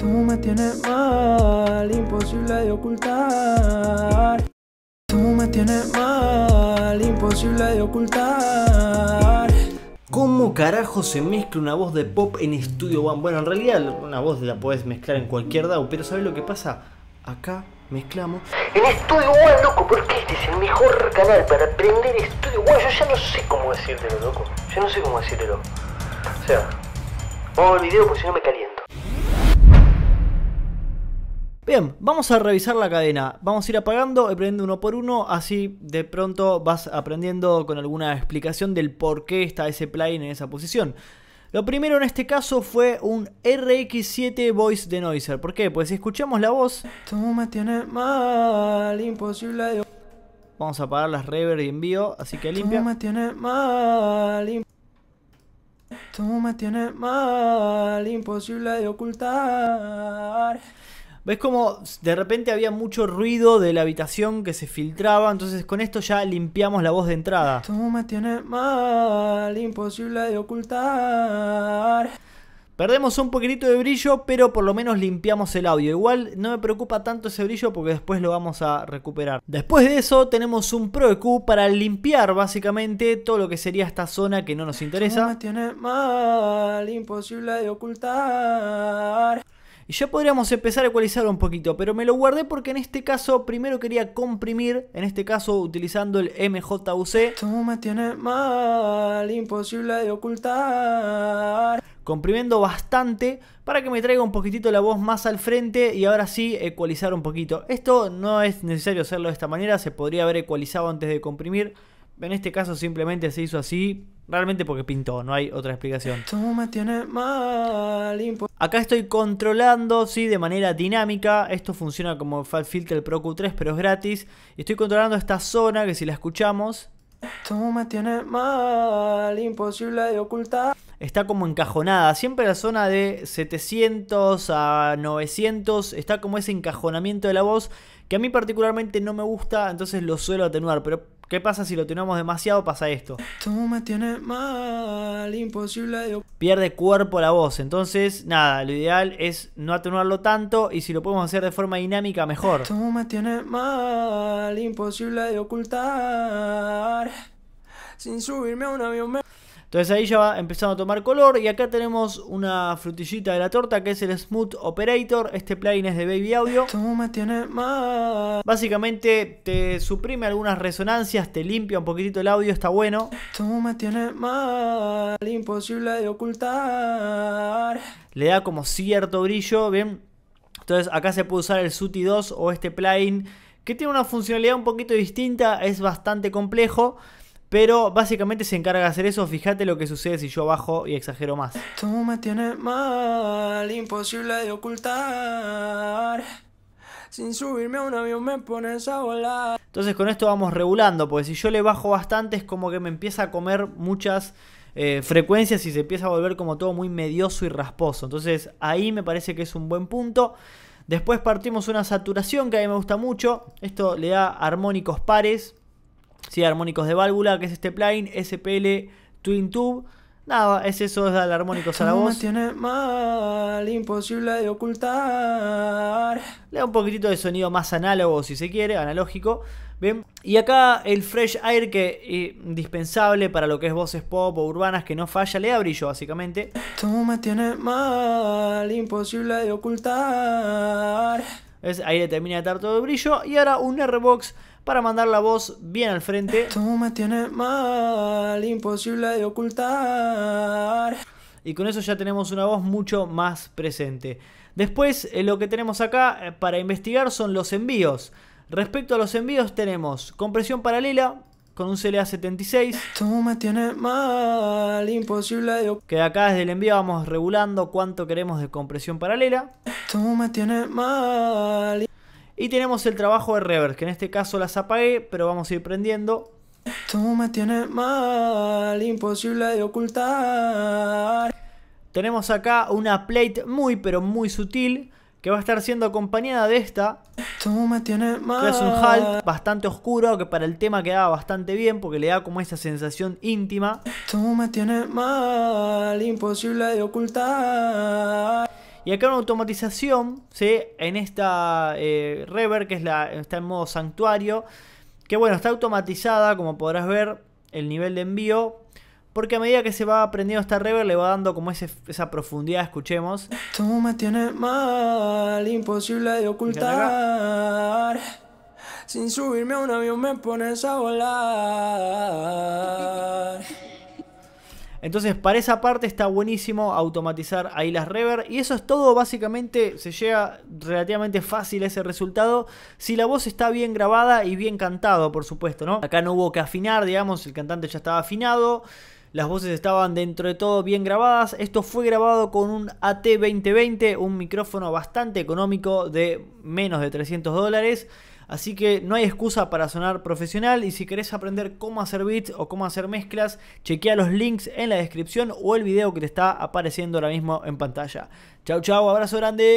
Tú me tienes mal, imposible de ocultar. Tú me tienes mal, imposible de ocultar. ¿Cómo carajo se mezcla una voz de pop en Studio One? Bueno, en realidad una voz la puedes mezclar en cualquier DAW, pero ¿sabes lo que pasa? Acá mezclamos. En Studio One, loco, porque este es el mejor canal para aprender Estudio One. Yo ya no sé cómo decírtelo, loco. Yo no sé cómo decírtelo. O sea, vamos al video porque si no me calienta Bien, vamos a revisar la cadena. Vamos a ir apagando, y aprendiendo uno por uno, así de pronto vas aprendiendo con alguna explicación del por qué está ese plugin en esa posición. Lo primero en este caso fue un RX7 Voice Denoiser. ¿Por qué? Pues si escuchamos la voz... Tú mal, imposible Vamos a apagar las reverb y envío, así que limpia. Tú me mal, imposible de ocultar. ¿Ves como de repente había mucho ruido de la habitación que se filtraba? Entonces con esto ya limpiamos la voz de entrada. Tú me tienes mal, imposible de ocultar. Perdemos un poquitito de brillo, pero por lo menos limpiamos el audio. Igual no me preocupa tanto ese brillo porque después lo vamos a recuperar. Después de eso tenemos un Pro EQ para limpiar básicamente todo lo que sería esta zona que no nos interesa. Tú me tienes mal, imposible de ocultar. Y ya podríamos empezar a ecualizar un poquito, pero me lo guardé porque en este caso primero quería comprimir, en este caso utilizando el MJUC. me mal, imposible de ocultar comprimiendo bastante para que me traiga un poquitito la voz más al frente y ahora sí ecualizar un poquito. Esto no es necesario hacerlo de esta manera, se podría haber ecualizado antes de comprimir, en este caso simplemente se hizo así, realmente porque pintó, no hay otra explicación. Acá estoy controlando, sí, de manera dinámica. Esto funciona como Fat Filter Pro Q3, pero es gratis. estoy controlando esta zona que si la escuchamos, Tú me tienes mal, imposible de ocultar está como encajonada. Siempre la zona de 700 a 900 está como ese encajonamiento de la voz que a mí particularmente no me gusta, entonces lo suelo atenuar. Pero, ¿qué pasa si lo atenuamos demasiado? Pasa esto. Tú me tienes mal, imposible. de Pierde cuerpo la voz. Entonces, nada, lo ideal es no atenuarlo tanto y si lo podemos hacer de forma dinámica, mejor. Tú me tienes mal, imposible de ocultar. Sin subirme a un avión entonces ahí ya va empezando a tomar color y acá tenemos una frutillita de la torta que es el Smooth Operator. Este plugin es de Baby Audio. Tú me Básicamente te suprime algunas resonancias, te limpia un poquitito el audio, está bueno. Tú me tienes imposible de ocultar. Le da como cierto brillo, bien. Entonces acá se puede usar el Suti 2 o este plugin que tiene una funcionalidad un poquito distinta, es bastante complejo. Pero básicamente se encarga de hacer eso. Fíjate lo que sucede si yo bajo y exagero más. Tú me tienes mal, imposible de ocultar. Sin subirme a un avión me pones a volar. Entonces con esto vamos regulando, porque si yo le bajo bastante es como que me empieza a comer muchas eh, frecuencias y se empieza a volver como todo muy medioso y rasposo. Entonces ahí me parece que es un buen punto. Después partimos una saturación que a mí me gusta mucho. Esto le da armónicos pares. Sí, armónicos de válvula, que es este plane, SPL Twin Tube. Nada, es eso, es el armónicos a la voz. Me tiene mal, imposible de ocultar. Le da un poquitito de sonido más análogo, si se quiere, analógico. Bien. Y acá el Fresh Air, que es eh, indispensable para lo que es voces pop o urbanas, que no falla, le da brillo, básicamente. Tú me tienes mal, imposible de ocultar. Es, ahí le termina de dar todo el brillo. Y ahora un airbox para mandar la voz bien al frente. Tú me tienes mal, imposible de ocultar. Y con eso ya tenemos una voz mucho más presente. Después, eh, lo que tenemos acá eh, para investigar son los envíos. Respecto a los envíos, tenemos compresión paralela, con un CLA 76. Tú me tienes mal, imposible Que acá desde el envío vamos regulando cuánto queremos de compresión paralela. Tú me tienes mal. Y tenemos el trabajo de reverb, que en este caso las apagué, pero vamos a ir prendiendo. Tú me tienes mal, imposible de ocultar. Tenemos acá una plate muy pero muy sutil que va a estar siendo acompañada de esta. Tú me tienes mal. Que es un halt bastante oscuro que para el tema quedaba bastante bien porque le da como esa sensación íntima. Tú me tienes mal, imposible de ocultar. Y acá una automatización, ¿sí? En esta eh, Rever, que es la, está en modo santuario. Que bueno, está automatizada, como podrás ver, el nivel de envío. Porque a medida que se va aprendiendo esta reverb le va dando como esa profundidad, escuchemos. Tú me tienes mal, imposible de ocultar. Sin subirme a un avión me pones a volar. Entonces para esa parte está buenísimo automatizar ahí las reverb y eso es todo básicamente, se llega relativamente fácil a ese resultado si la voz está bien grabada y bien cantado por supuesto, ¿no? Acá no hubo que afinar, digamos, el cantante ya estaba afinado. Las voces estaban dentro de todo bien grabadas. Esto fue grabado con un AT2020, un micrófono bastante económico de menos de 300 dólares. Así que no hay excusa para sonar profesional y si querés aprender cómo hacer beats o cómo hacer mezclas, chequea los links en la descripción o el video que te está apareciendo ahora mismo en pantalla. Chau chau, abrazo grande.